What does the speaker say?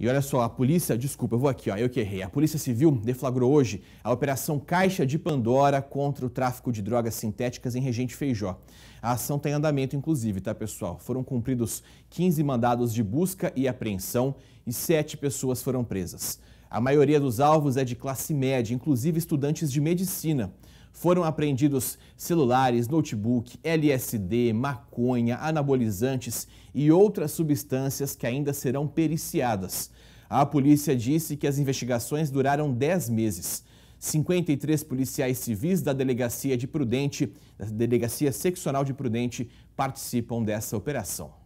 E olha só, a polícia, desculpa, eu vou aqui, ó, eu que errei. A Polícia Civil deflagrou hoje a Operação Caixa de Pandora contra o tráfico de drogas sintéticas em Regente Feijó. A ação tem tá andamento, inclusive, tá, pessoal? Foram cumpridos 15 mandados de busca e apreensão e 7 pessoas foram presas. A maioria dos alvos é de classe média, inclusive estudantes de medicina. Foram apreendidos celulares, notebook, LSD, maconha, anabolizantes e outras substâncias que ainda serão periciadas. A polícia disse que as investigações duraram 10 meses. 53 policiais civis da Delegacia de Prudente, da Delegacia Seccional de Prudente, participam dessa operação.